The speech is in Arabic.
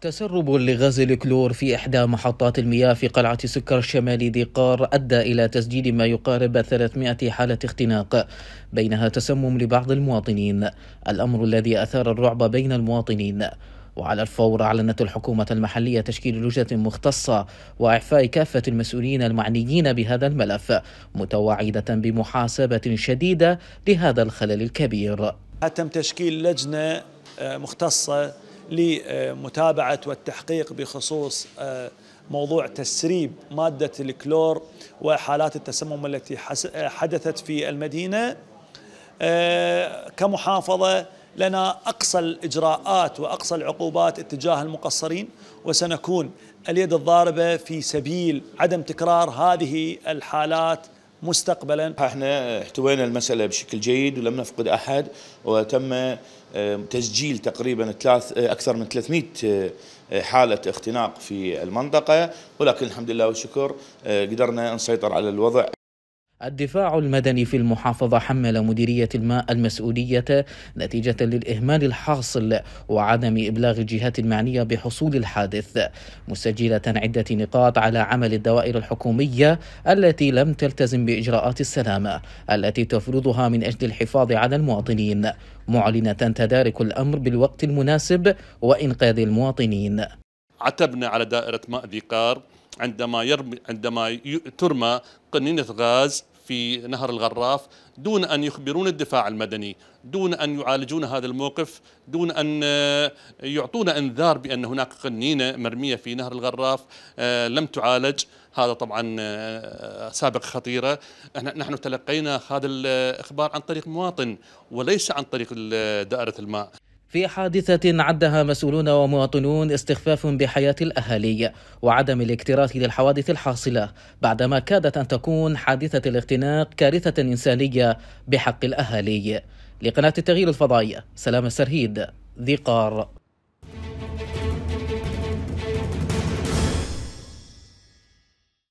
تسرب لغاز الكلور في إحدى محطات المياه في قلعة سكر الشمالي ذي قار أدى إلى تسجيل ما يقارب 300 حالة اختناق بينها تسمم لبعض المواطنين الأمر الذي أثار الرعب بين المواطنين وعلى الفور أعلنت الحكومة المحلية تشكيل لجنة مختصة وإعفاء كافة المسؤولين المعنيين بهذا الملف متوعدة بمحاسبة شديدة لهذا الخلل الكبير تم تشكيل لجنة آه، مختصة لمتابعة والتحقيق بخصوص آه، موضوع تسريب مادة الكلور وحالات التسمم التي آه، حدثت في المدينة آه، كمحافظة لنا أقصى الإجراءات وأقصى العقوبات اتجاه المقصرين وسنكون اليد الضاربة في سبيل عدم تكرار هذه الحالات مستقبلا احنا احتوينا المسألة بشكل جيد ولم نفقد أحد وتم تسجيل تقريبا ثلاث آه، أكثر من 300 آه، حالة اختناق في المنطقة ولكن الحمد لله والشكر آه، قدرنا نسيطر على الوضع الدفاع المدني في المحافظة حمل مديرية الماء المسؤولية نتيجة للإهمال الحاصل وعدم إبلاغ الجهات المعنية بحصول الحادث مسجلة عدة نقاط على عمل الدوائر الحكومية التي لم تلتزم بإجراءات السلامة التي تفرضها من أجل الحفاظ على المواطنين معلنة تدارك الأمر بالوقت المناسب وإنقاذ المواطنين عتبنا على دائرة ماء ذي عندما يرمي عندما ترمى قنينة غاز في نهر الغراف دون أن يخبرون الدفاع المدني دون أن يعالجون هذا الموقف دون أن آه، يعطونا إنذار بأن هناك قنينة مرمية في نهر الغراف آه، لم تعالج هذا طبعا آه، سابق خطيرة نحن تلقينا هذا الإخبار عن طريق مواطن وليس عن طريق دائرة الماء في حادثة عدها مسؤولون ومواطنون استخفاف بحياة الأهالي وعدم الاكتراث للحوادث الحاصلة بعدما كادت أن تكون حادثة الاختناق كارثة إنسانية بحق الأهالي لقناة التغيير الفضائية سلام السرهيد ذي قار